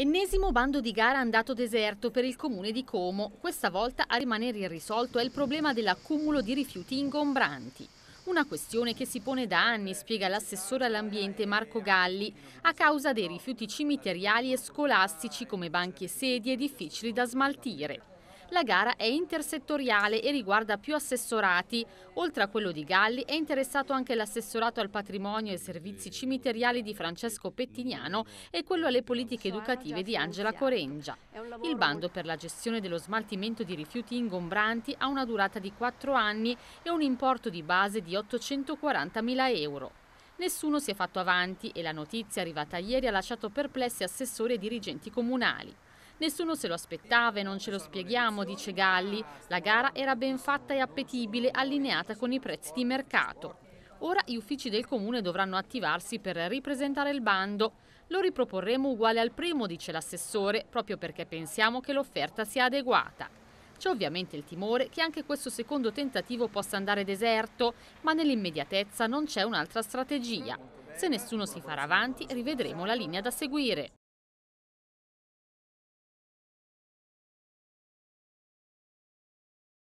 Ennesimo bando di gara andato deserto per il comune di Como. Questa volta a rimanere irrisolto è il problema dell'accumulo di rifiuti ingombranti. Una questione che si pone da anni, spiega l'assessore all'ambiente Marco Galli, a causa dei rifiuti cimiteriali e scolastici come banchi e sedie difficili da smaltire. La gara è intersettoriale e riguarda più assessorati. Oltre a quello di Galli è interessato anche l'assessorato al patrimonio e servizi cimiteriali di Francesco Pettiniano e quello alle politiche educative di Angela Corengia. Il bando per la gestione dello smaltimento di rifiuti ingombranti ha una durata di 4 anni e un importo di base di 840.000 euro. Nessuno si è fatto avanti e la notizia arrivata ieri ha lasciato perplessi assessori e dirigenti comunali. Nessuno se lo aspettava e non ce lo spieghiamo, dice Galli. La gara era ben fatta e appetibile, allineata con i prezzi di mercato. Ora gli uffici del comune dovranno attivarsi per ripresentare il bando. Lo riproporremo uguale al primo, dice l'assessore, proprio perché pensiamo che l'offerta sia adeguata. C'è ovviamente il timore che anche questo secondo tentativo possa andare deserto, ma nell'immediatezza non c'è un'altra strategia. Se nessuno si farà avanti, rivedremo la linea da seguire.